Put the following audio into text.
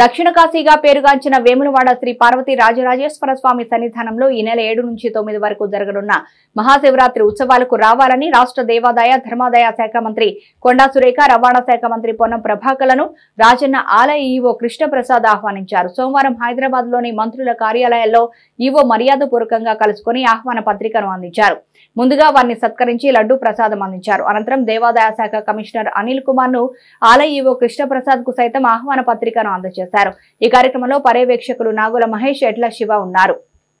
దక్షిణ కాశీగా పేరుగాంచిన వేములవాడ శ్రీ పార్వతి రాజరాజేశ్వర స్వామి సన్నిధానంలో ఈ నెల ఏడు నుంచి తొమ్మిది వరకు జరగనున్న మహాశివరాత్రి ఉత్సవాలకు రావాలని రాష్ట్ర దేవాదాయ ధర్మాదాయ శాఖ మంత్రి కొండా సురేఖ రవాణా శాఖ మంత్రి పొన్నం ప్రభాకలను రాజన్న ఆలయ ఈవో కృష్ణప్రసాద్ ఆహ్వానించారు సోమవారం హైదరాబాద్ లోని మంత్రుల కార్యాలయాల్లో ఈవో మర్యాదపూర్వకంగా కలుసుకుని ఆహ్వాన పత్రికను అందించారు ముందుగా వారిని సత్కరించి లడ్డూ ప్రసాదం అందించారు అనంతరం దేవాదాయ శాఖ కమిషనర్ అనిల్ కుమార్ ను ఆలయ ఈవో కృష్ణప్రసాద్ కు సైతం ఆహ్వాన పత్రికను అందించారు చేశారు ఈ కార్యక్రమంలో పర్యవేక్షకులు నాగుల మహేష్ ఎడ్ల శివ ఉన్నారు